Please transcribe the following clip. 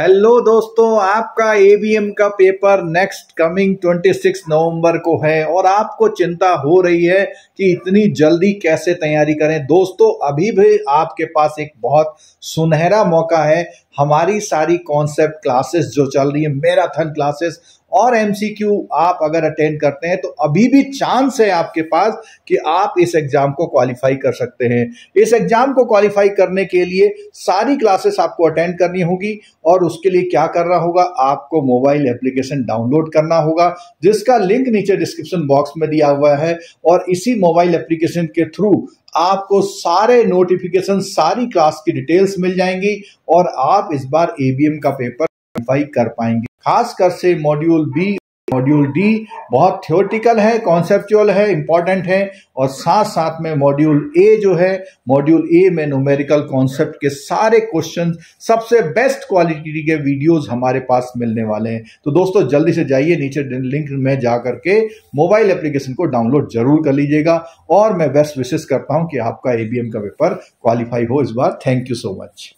hello दोस्तों आपका ABM का पेपर नेक्स्ट कमिंग 26 नवंबर को है और आपको चिंता हो रही है कि इतनी जल्दी कैसे तैयारी करें दोस्तों अभी भी आपके पास एक बहुत सुनहरा मौका है हमारी सारी कॉन्सेप्ट क्लासेस जो चल रही है मैराथन क्लासेस और एमसीक्यू आप अगर अटेंड करते हैं तो अभी भी चांस है आपके पास कि आप इस एग्जाम को क्वालिफाई कर सकते हैं इस एग्जाम को क्वालिफाई करने के लिए सारी क्लासेस आपको अटेंड करनी होगी और उसके लिए क्या करना होगा आपको मोबाइल एप्लीकेशन डाउनलोड करना होगा जिसका लिंक नीचे डिस्क्रिप्शन बॉक्स में दिया हुआ है और इसी मोबाइल एप्लीकेशन के थ्रू आपको सारे नोटिफिकेशन सारी क्लास की डिटेल्स मिल जाएंगी और आप इस बार एबीएम का पेपर क्वालिफाई कर पाएंगे खासकर से मॉड्यूल बी मॉड्यूल डी बहुत थियोटिकल है कॉन्सेप्चुअल है इंपॉर्टेंट है और साथ साथ में मॉड्यूल ए जो है मॉड्यूल ए में न्यूमेरिकल कॉन्सेप्ट के सारे क्वेश्चन सबसे बेस्ट क्वालिटी के वीडियोज हमारे पास मिलने वाले हैं तो दोस्तों जल्दी से जाइए नीचे लिंक में जा करके मोबाइल एप्लीकेशन को डाउनलोड जरूर कर लीजिएगा और मैं बेस्ट विशेष करता हूँ कि आपका ए का पेपर क्वालिफाई हो इस बार थैंक यू सो मच